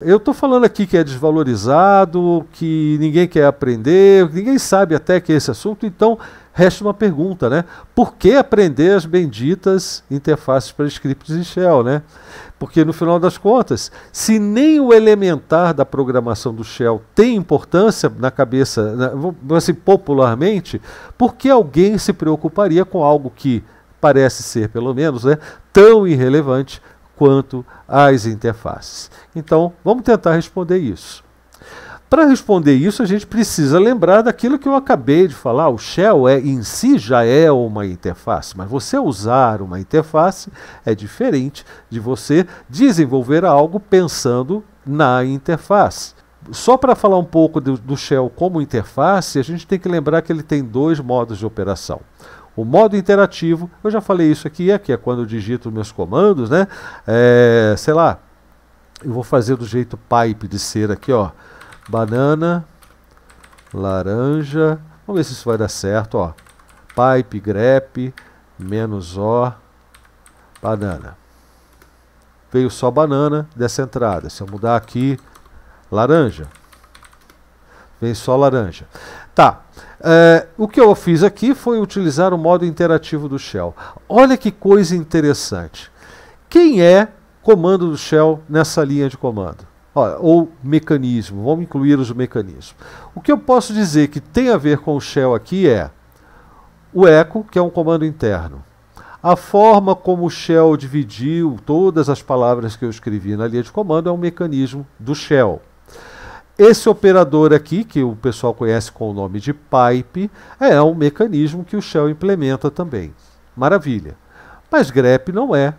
Eu estou falando aqui que é desvalorizado, que ninguém quer aprender, ninguém sabe até que é esse assunto, então resta uma pergunta, né? Por que aprender as benditas interfaces para scripts em Shell, né? Porque no final das contas, se nem o elementar da programação do Shell tem importância na cabeça, na, assim, popularmente, por que alguém se preocuparia com algo que parece ser, pelo menos, né, tão irrelevante quanto às interfaces. Então, vamos tentar responder isso. Para responder isso, a gente precisa lembrar daquilo que eu acabei de falar. O shell é em si já é uma interface, mas você usar uma interface é diferente de você desenvolver algo pensando na interface. Só para falar um pouco do, do shell como interface, a gente tem que lembrar que ele tem dois modos de operação. O modo interativo, eu já falei isso aqui, aqui é, é quando eu digito meus comandos, né? É, sei lá, eu vou fazer do jeito pipe de ser aqui, ó. Banana, laranja, vamos ver se isso vai dar certo, ó. Pipe, grep, menos O, banana. Veio só banana dessa entrada. Se eu mudar aqui, laranja. Vem só laranja. Tá. É, o que eu fiz aqui foi utilizar o modo interativo do Shell. Olha que coisa interessante. Quem é comando do Shell nessa linha de comando? Olha, ou mecanismo, vamos incluir os mecanismos. O que eu posso dizer que tem a ver com o Shell aqui é o echo, que é um comando interno. A forma como o Shell dividiu todas as palavras que eu escrevi na linha de comando é um mecanismo do Shell. Esse operador aqui, que o pessoal conhece com o nome de pipe, é um mecanismo que o Shell implementa também. Maravilha. Mas grep não é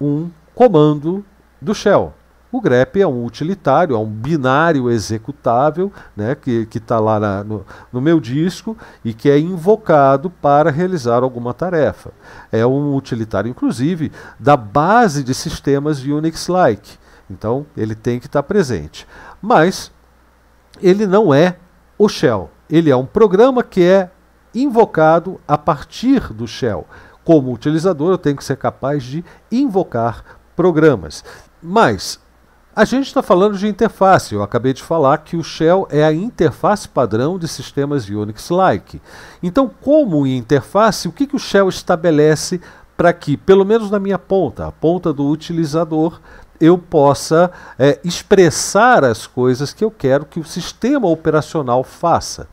um comando do Shell. O grep é um utilitário, é um binário executável né, que está lá na, no, no, meu disco e que é invocado para realizar alguma tarefa. É um utilitário, inclusive, da base de sistemas Unix-like. Então, ele tem que estar tá presente mas ele não é o shell. Ele é um programa que é invocado a partir do shell. Como utilizador, eu tenho que ser capaz de invocar programas. Mas a gente está falando de interface. Eu acabei de falar que o Shell é a interface padrão de sistemas Unix-like. Então, como interface, o que, que o Shell estabelece para que, pelo menos na minha ponta, a ponta do utilizador, eu possa é, expressar as coisas que eu quero que o sistema operacional faça.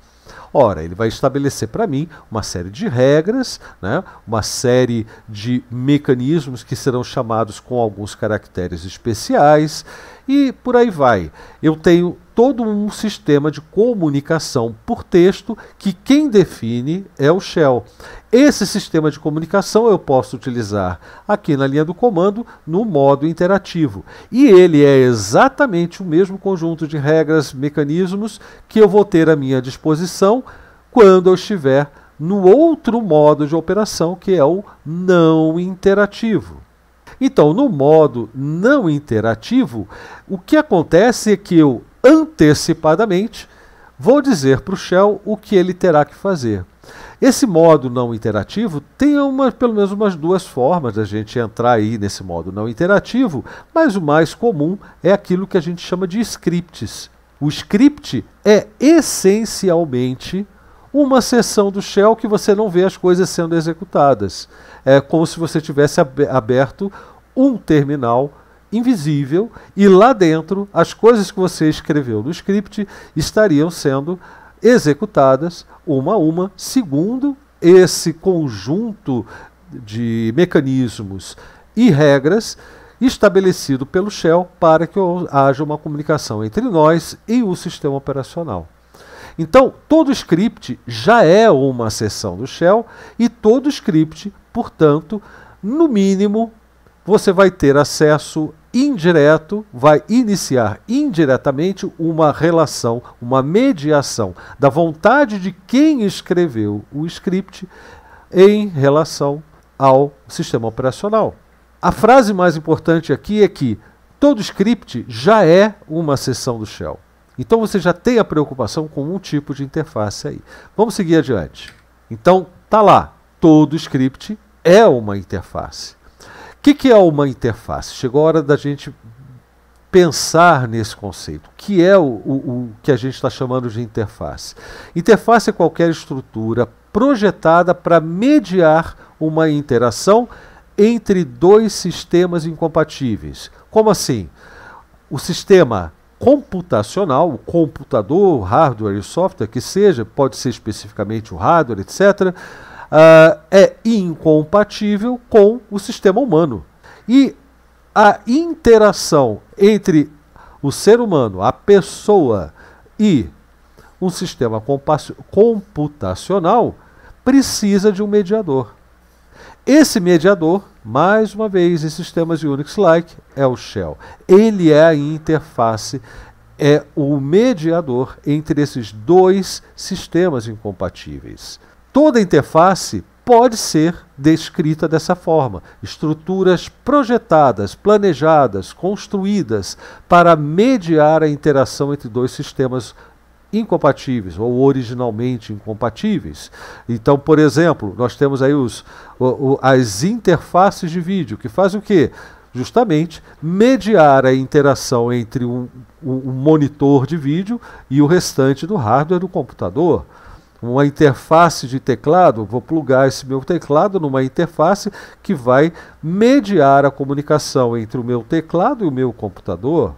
Ora, ele vai estabelecer para mim uma série de regras, né, uma série de mecanismos que serão chamados com alguns caracteres especiais, e por aí vai. Eu tenho todo um sistema de comunicação por texto que quem define é o shell. Esse sistema de comunicação eu posso utilizar aqui na linha do comando no modo interativo. E ele é exatamente o mesmo conjunto de regras, mecanismos que eu vou ter à minha disposição quando eu estiver no outro modo de operação que é o não interativo. Então, no modo não interativo, o que acontece é que eu antecipadamente vou dizer para o Shell o que ele terá que fazer. Esse modo não interativo tem uma, pelo menos umas duas formas da gente entrar aí nesse modo não interativo, mas o mais comum é aquilo que a gente chama de scripts. O script é essencialmente uma seção do shell que você não vê as coisas sendo executadas. É como se você tivesse aberto um terminal invisível e lá dentro as coisas que você escreveu no script estariam sendo executadas uma a uma, segundo esse conjunto de mecanismos e regras estabelecido pelo Shell para que haja uma comunicação entre nós e o sistema operacional. Então, todo script já é uma sessão do shell e todo script, portanto, no mínimo, você vai ter acesso indireto, vai iniciar indiretamente uma relação, uma mediação da vontade de quem escreveu o script em relação ao sistema operacional. A frase mais importante aqui é que todo script já é uma sessão do shell. Então você já tem a preocupação com um tipo de interface aí. Vamos seguir adiante. Então, tá lá, todo script é uma interface. O que, que, é uma interface? Chegou a hora da gente pensar nesse conceito. O que é o, o, o que a gente está chamando de interface? Interface é qualquer estrutura projetada para mediar uma interação entre dois sistemas incompatíveis. Como assim? O sistema computacional, o computador, o hardware e software que seja, pode ser especificamente o hardware, etc., uh, ah, é incompatível com o sistema humano. E a interação entre o ser humano, a pessoa e um sistema computacional precisa de um mediador. Esse mediador mais uma vez, em sistemas Unix-like, é o shell. Ele é a interface, é o mediador entre esses dois sistemas incompatíveis. Toda interface pode ser descrita dessa forma. Estruturas projetadas, planejadas, construídas para mediar a interação entre dois sistemas incompatíveis ou originalmente incompatíveis. Então, por exemplo, nós temos aí os, o, o, as interfaces de vídeo que fazem o quê? Justamente mediar a interação entre um, um monitor de vídeo e o restante do hardware do computador uma interface de teclado, vou plugar esse meu teclado numa interface que vai mediar a comunicação entre o meu teclado e o meu computador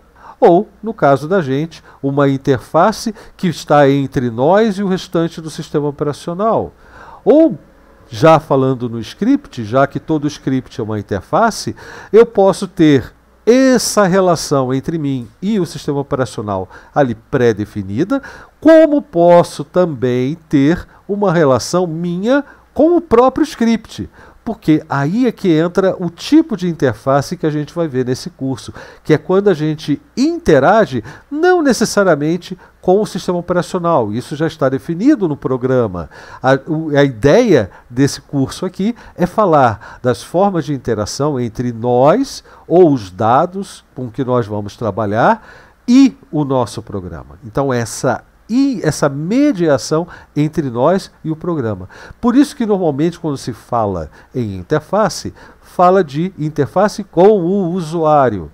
ou, no caso da gente, uma interface que está entre nós e o restante do sistema operacional. Ou, já falando no script, já que todo script é uma interface, eu posso ter essa relação entre mim e o sistema operacional ali pré-definida, como posso também ter uma relação minha com o próprio script. Porque aí é que entra o tipo de interface que a gente vai ver nesse curso, que é quando a gente interage não necessariamente com o sistema operacional. Isso já está definido no programa. A, a ideia desse curso aqui é falar das formas de interação entre nós ou os dados com que nós vamos trabalhar e o nosso programa. Então, essa e essa mediação entre nós e o programa. Por isso que normalmente quando se fala em interface, fala de interface com o usuário.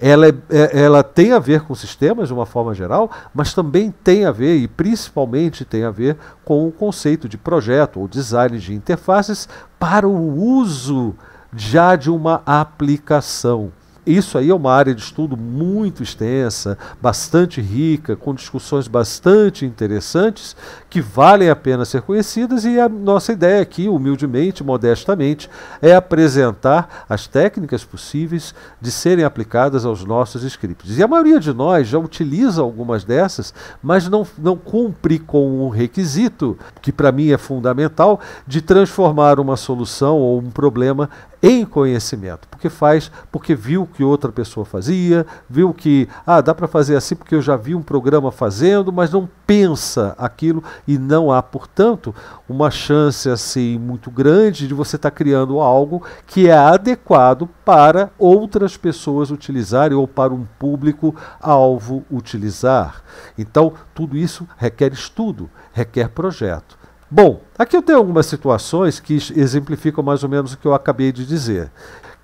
Ela, é, é, ela tem a ver com sistemas de uma forma geral, mas também tem a ver e principalmente tem a ver com o conceito de projeto ou design de interfaces para o uso já de uma aplicação isso aí é uma área de estudo muito extensa, bastante rica, com discussões bastante interessantes, que valem a pena ser conhecidas, e a nossa ideia aqui, humildemente, modestamente, é apresentar as técnicas possíveis de serem aplicadas aos nossos scripts. E a maioria de nós já utiliza algumas dessas, mas não, não cumpre com um requisito, que para mim é fundamental, de transformar uma solução ou um problema em conhecimento, porque faz, porque viu que outra pessoa fazia, viu que ah, dá para fazer assim porque eu já vi um programa fazendo, mas não pensa aquilo e não há, portanto, uma chance assim muito grande de você estar tá criando algo que é adequado para outras pessoas utilizarem ou para um público alvo utilizar. Então, tudo isso requer estudo, requer projeto. Bom, aqui eu tenho algumas situações que exemplificam mais ou menos o que eu acabei de dizer.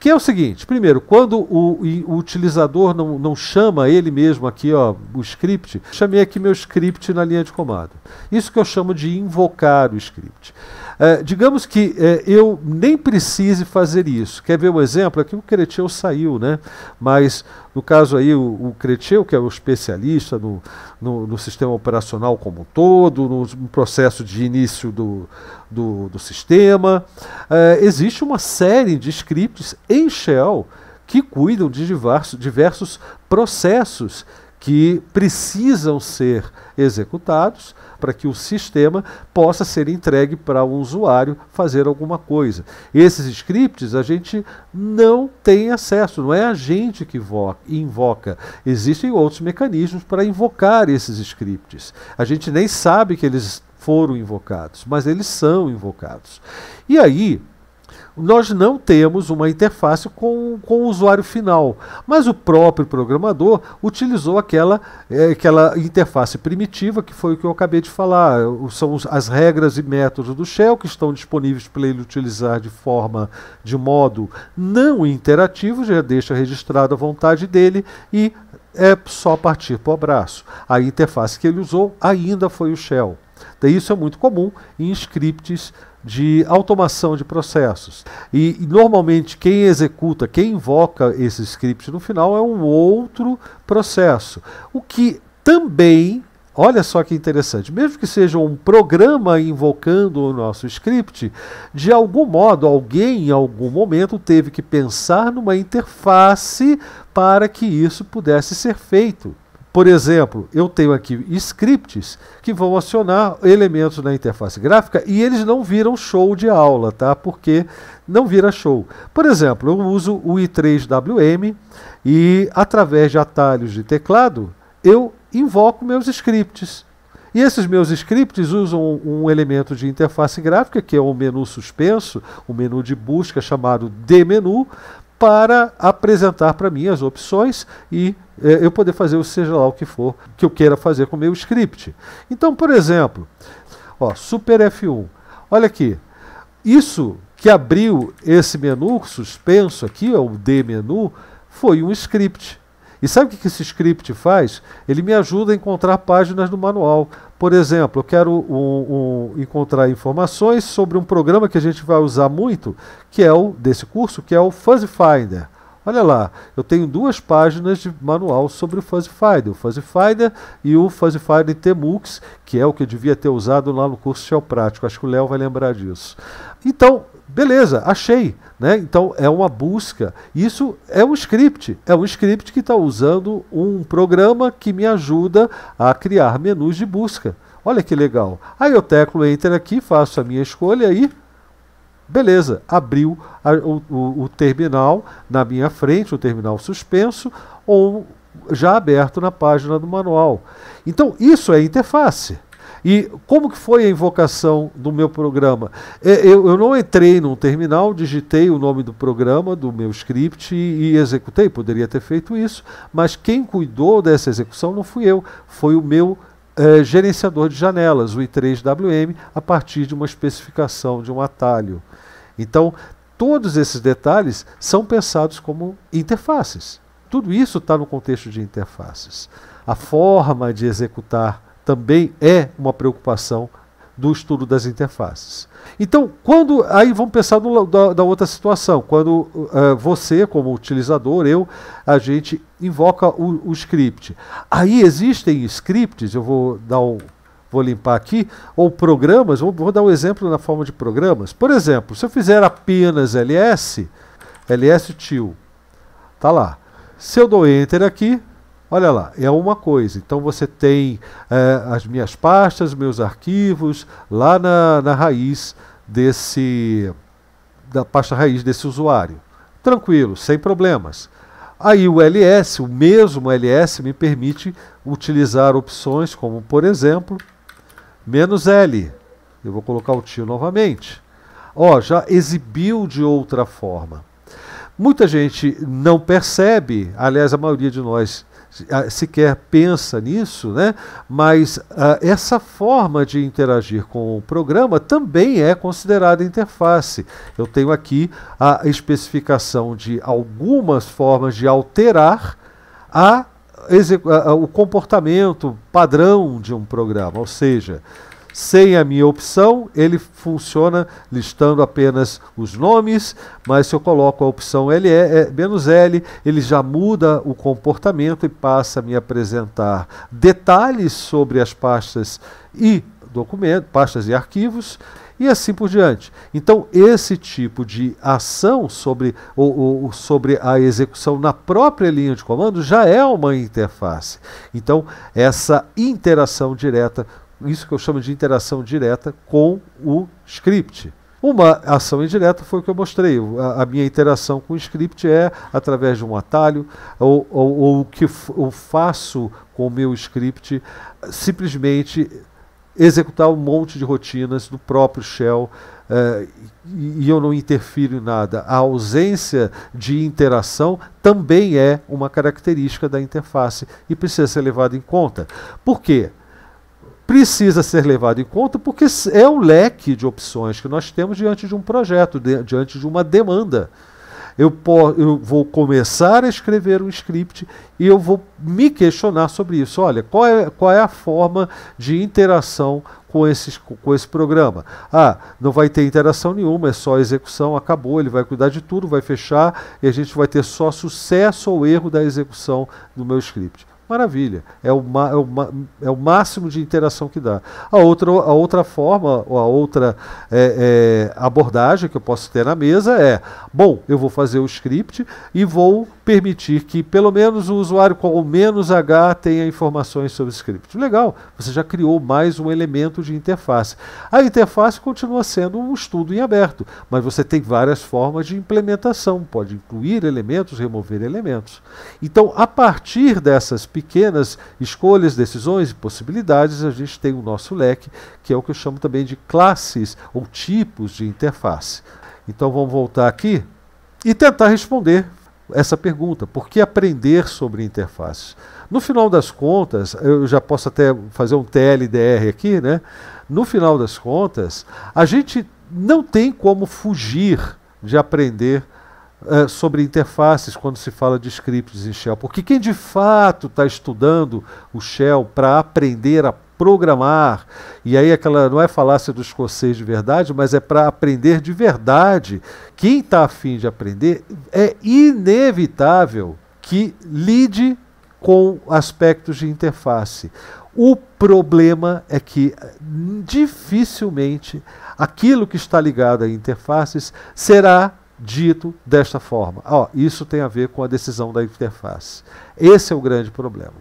Que é o seguinte: primeiro, quando o, o utilizador não, não, chama ele mesmo aqui, ó, o script, chamei aqui meu script na linha de comando. Isso que eu chamo de invocar o script. É, digamos que é, eu nem precise fazer isso. Quer ver um exemplo? Aqui o Creteu saiu, né? Mas no caso aí, o, o que é o especialista no, no, no, sistema operacional como um todo, no, no processo de início do, do, do sistema, é, existe uma série de scripts em Shell que cuidam de diversos, diversos processos que precisam ser executados para que o sistema possa ser entregue para o usuário fazer alguma coisa. Esses scripts a gente não tem acesso, não é a gente que invoca. Existem outros mecanismos para invocar esses scripts. A gente nem sabe que eles foram invocados, mas eles são invocados. E aí, nós não temos uma interface com, com o usuário final, mas o próprio programador utilizou aquela, é, aquela interface primitiva, que foi o que eu acabei de falar. São as regras e métodos do Shell que estão disponíveis para ele utilizar de forma, de modo não interativo, já deixa registrado a vontade dele e é só partir para o abraço. A interface que ele usou ainda foi o Shell. Então, isso é muito comum em scripts de automação de processos. E, e, normalmente quem executa, quem invoca esse script no final é um outro processo. O que também, olha só que interessante, mesmo que seja um programa invocando o nosso script, de algum modo alguém em algum momento teve que pensar numa interface para que isso pudesse ser feito. Por exemplo, eu tenho aqui scripts que vão acionar elementos na interface gráfica e eles não viram show de aula, tá? Porque não vira show. Por exemplo, eu uso o i3wm e através de atalhos de teclado eu invoco meus scripts. E esses meus scripts usam um elemento de interface gráfica, que é um menu suspenso, um menu de busca chamado dmenu, para apresentar para mim as opções e é, eu poder fazer o seja lá o que for que eu queira fazer com o meu script. Então, por exemplo, ó, Super F1. Olha aqui. Isso que abriu esse menu suspenso aqui, ó, o D menu, foi um script. E sabe o que esse script faz? Ele me ajuda a encontrar páginas do manual. Por exemplo, eu quero um, um, encontrar informações sobre um programa que a gente vai usar muito, que é o desse curso, que é o Fuzzy Finder. Olha lá, eu tenho duas páginas de manual sobre o Fuzzy Finder, o Fuzzy Finder e o Fuzzy Finder TMUX, que é o que eu devia ter usado lá no curso Shell Prático. Acho que o Léo vai lembrar disso. Então, Beleza, achei. Né? Então é uma busca. Isso é um script. É um script que está usando um programa que me ajuda a criar menus de busca. Olha que legal. Aí eu teclo Enter aqui, faço a minha escolha e. Beleza, abriu a, o, o, o terminal na minha frente, o terminal suspenso, ou já aberto na página do manual. Então, isso é interface. E como que foi a invocação do meu programa? É, eu, eu não entrei num terminal, digitei o nome do programa, do meu script e, e executei. Poderia ter feito isso, mas quem cuidou dessa execução não fui eu, foi o meu é, gerenciador de janelas, o I3WM, a partir de uma especificação, de um atalho. Então, todos esses detalhes são pensados como interfaces. Tudo isso está no contexto de interfaces. A forma de executar também é uma preocupação do estudo das interfaces. Então, quando aí vamos pensar no, da, da, outra situação, quando uh, você, como utilizador, eu, a gente invoca o, o, script. Aí existem scripts, eu vou dar um, vou limpar aqui, ou programas, vou, vou dar um exemplo na forma de programas. Por exemplo, se eu fizer apenas ls, ls tio, tá lá. Se eu dou enter aqui, Olha lá, é uma coisa. Então você tem é, as minhas pastas, meus arquivos, lá na, na raiz desse. da pasta raiz desse usuário. Tranquilo, sem problemas. Aí o LS, o mesmo LS, me permite utilizar opções como, por exemplo, menos L. Eu vou colocar o tio novamente. Ó, oh, já exibiu de outra forma. Muita gente não percebe, aliás, a maioria de nós ah, sequer pensa nisso, né? mas uh, essa forma de interagir com o programa também é considerada interface. Eu tenho aqui a especificação de algumas formas de alterar a, a, o comportamento padrão de um programa, ou seja, sem a minha opção, ele funciona listando apenas os nomes, mas se eu coloco a opção l é, menos L, ele já muda o comportamento e passa a me apresentar detalhes sobre as pastas e documentos, pastas e arquivos e assim por diante. Então, esse tipo de ação sobre, ou, ou, sobre a execução na própria linha de comando já é uma interface. Então, essa interação direta isso que eu chamo de interação direta com o script. Uma ação indireta foi o que eu mostrei. A, a minha interação com o script é através de um atalho, ou, ou, ou o que eu faço com o meu script, simplesmente executar um monte de rotinas do próprio shell eh, e, e eu não interfiro em nada. A ausência de interação também é uma característica da interface e precisa ser levada em conta. Por quê? precisa ser levado em conta porque é o leque de opções que nós temos diante de um projeto, diante de uma demanda. Eu, eu, vou começar a escrever um script e eu vou me questionar sobre isso. Olha, qual é, qual é a forma de interação com, esses, com esse programa? Ah, não vai ter interação nenhuma, é só execução, acabou, ele vai cuidar de tudo, vai fechar e a gente vai ter só sucesso ou erro da execução do meu script maravilha. É o, é, o é o máximo de interação que dá. A outra, a outra forma, ou a outra é, é, abordagem que eu posso ter na mesa é: bom, eu vou fazer o script e vou permitir que pelo menos o usuário com o menos H tenha informações sobre o script. Legal, você já criou mais um elemento de interface. A interface continua sendo um estudo em aberto, mas você tem várias formas de implementação, pode incluir elementos, remover elementos. Então, a partir dessas pequenas pequenas escolhas, decisões e possibilidades, a gente tem o nosso leque, que é o que eu chamo também de classes ou tipos de interface. Então vamos voltar aqui e tentar responder essa pergunta: por que aprender sobre interfaces? No final das contas, eu já posso até fazer um TLDR aqui, né? No final das contas, a gente não tem como fugir de aprender é, sobre interfaces quando se fala de scripts em Shell, porque quem de fato está estudando o Shell para aprender a programar, e aí aquela não é falácia do escocês de verdade, mas é para aprender de verdade. Quem está afim de aprender é inevitável que lide com aspectos de interface. O problema é que dificilmente aquilo que está ligado a interfaces será dito desta forma. Ó, isso tem a ver com a decisão da interface. Esse é o grande problema.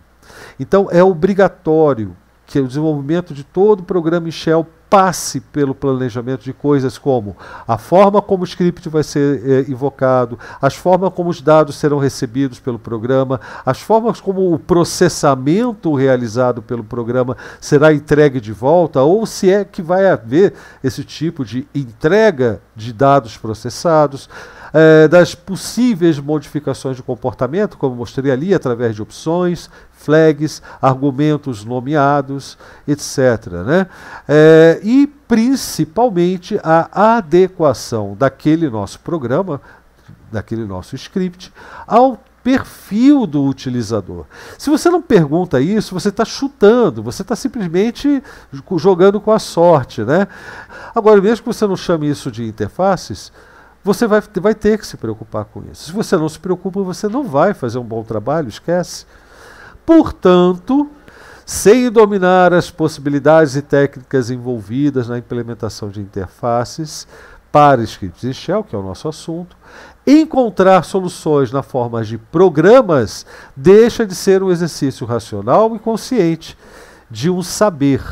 Então, é obrigatório que o desenvolvimento de todo o programa em Shell passe pelo planejamento de coisas como a forma como o script vai ser é, invocado, as formas como os dados serão recebidos pelo programa, as formas como o processamento realizado pelo programa será entregue de volta, ou se é que vai haver esse tipo de entrega de dados processados eh, das possíveis modificações de comportamento, como mostrei ali, através de opções, flags, argumentos nomeados, etc. Né? É, e principalmente a adequação daquele nosso programa, daquele nosso script, ao perfil do utilizador. Se você não pergunta isso, você está chutando, você está simplesmente jogando com a sorte. Né? Agora, mesmo que você não chame isso de interfaces, você vai, vai ter que se preocupar com isso. Se você não se preocupa, você não vai fazer um bom trabalho, esquece. Portanto, sem dominar as possibilidades e técnicas envolvidas na implementação de interfaces para scripts em shell, que é o nosso assunto, encontrar soluções na forma de programas deixa de ser um exercício racional e consciente de um saber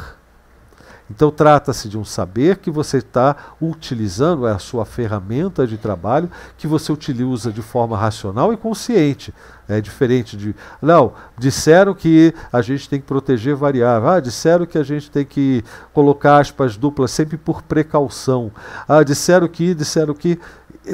então trata-se de um saber que você está utilizando, é a sua ferramenta de trabalho, que você utiliza de forma racional e consciente. É diferente de. Não, disseram que a gente tem que proteger variável. Ah, disseram que a gente tem que colocar aspas duplas sempre por precaução. Ah, disseram que, disseram que.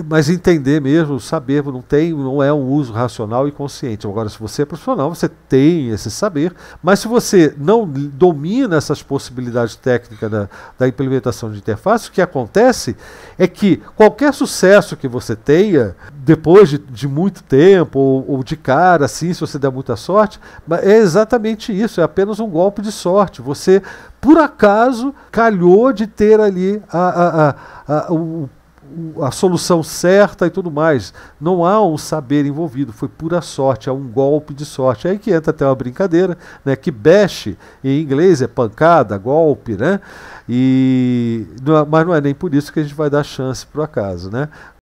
Mas entender mesmo, saber, não tem, não é um uso racional e consciente. Agora, se você é profissional, você tem esse saber, mas se você não domina essas possibilidades técnicas da, da implementação de interface, o que acontece é que qualquer sucesso que você tenha, depois de, de muito tempo ou, ou de cara assim, se você der muita sorte, mas é exatamente isso, é apenas um golpe de sorte. Você, por acaso, calhou de ter ali a, a, a, a o a solução certa e tudo mais. Não há um saber envolvido, foi pura sorte, é um golpe de sorte. É aí que entra até uma brincadeira, né? Que bash em inglês é pancada, golpe, né? E, é, mas não é nem por isso que a gente vai dar chance para o acaso, né?